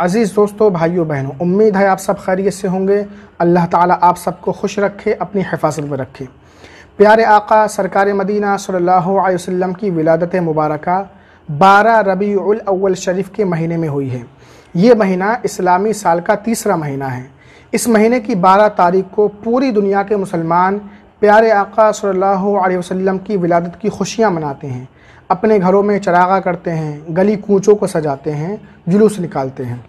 अज़ीज़ दोस्तों भाइयों बहनों उम्मीद है आप सब खैरियत से होंगे अल्लाह ताला आप सबको खुश रखे अपनी हिफाजत में रखे प्यारे आका सरकार मदीना सल्लल्लाहु अलैहि वसल्लम की विलादत मुबारक बारह रबी अव्वल शरीफ के महीने में हुई है ये महीना इस्लामी साल का तीसरा महीना है इस महीने की बारह तारीख को पूरी दुनिया के मुसलमान प्यारे आका सल्लल्लाहु अलैहि वसल्लम की विलादत की खुशियाँ मनाते हैं अपने घरों में चरागा करते हैं गली कूचों को सजाते हैं जुलूस निकालते हैं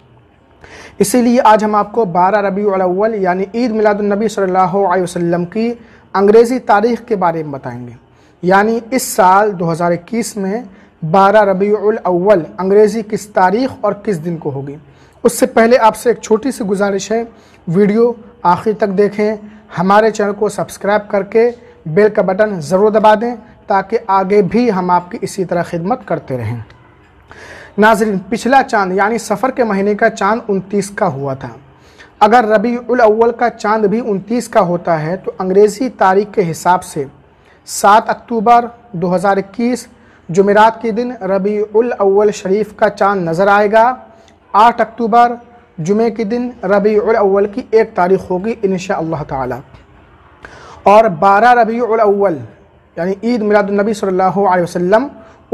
इसीलिए आज हम आपको 12 रबी अव्वल यानी ईद मिलादुलनबी सल्लल्लाहु अलैहि वसल्लम की अंग्रेज़ी तारीख के बारे में बताएंगे यानी इस साल 2021 में 12 रबी अव्वल अंग्रेज़ी किस तारीख और किस दिन को होगी उससे पहले आपसे एक छोटी सी गुजारिश है वीडियो आखिर तक देखें हमारे चैनल को सब्सक्राइब करके बेल का बटन ज़रूर दबा दें ताकि आगे भी हम आपकी इसी तरह खिदमत करते रहें नाजरीन पिछला चांद यानी सफ़र के महीने का चांद उनतीस का हुआ था अगर रबी अव्वल का चांद भी उनतीस का होता है तो अंग्रेज़ी तारीख के हिसाब से सात अक्टूबर 2021 जुमेरात के दिन रबी अव्वल शरीफ का चांद नज़र आएगा आठ अक्टूबर जुमे के दिन रबी अव्वल की एक तारीख होगी इन ताला और बारह रबी अव्वल यानी ईद मिलादुलनबी सल्लल्लाहु अलैहि वसल्लम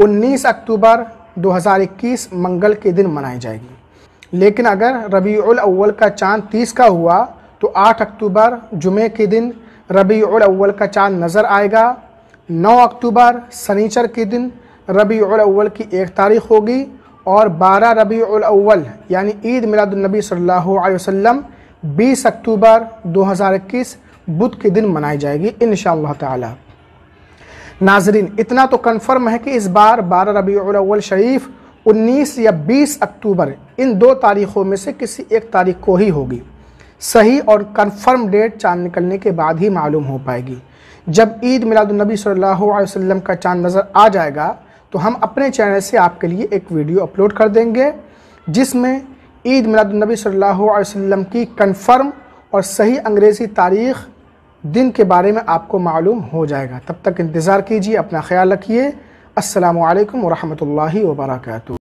19 अक्टूबर 2021 मंगल के दिन मनाई जाएगी लेकिन अगर रबी अव्वल का चांद तीस का हुआ तो 8 अक्टूबर जुमे के दिन रबी अव्वल का चांद नज़र आएगा 9 अक्टूबर सनीचर के दिन रबी अव्वल की एक तारीख होगी और 12 रबी अव्वल यानी ईद मिलादुलनबी सल्लल्लाहु अलैहि वसल्लम 20 अक्टूबर 2021 बुध के दिन मनाई जाएगी इन ताला नाजरीन इतना तो कन्फर्म है कि इस बार बारह रबी अव्वल शरीफ 19 या 20 अक्टूबर इन दो तारीख़ों में से किसी एक तारीख को ही होगी सही और कन्फर्म डेट चांद निकलने के बाद ही मालूम हो पाएगी जब ईद मिलादुलनबी सल्लल्लाहु अलैहि वसल्लम का चांद नज़र आ जाएगा तो हम अपने चैनल से आपके लिए एक वीडियो अपलोड कर देंगे जिसमें ईद मिलादुलनबी सल्लल्लाहु अलैहि वसल्लम की कन्फर्म और सही अंग्रेज़ी तारीख़ दिन के बारे में आपको मालूम हो जाएगा तब तक इंतज़ार कीजिए अपना ख्याल रखिए असलकम वरहमल वर्का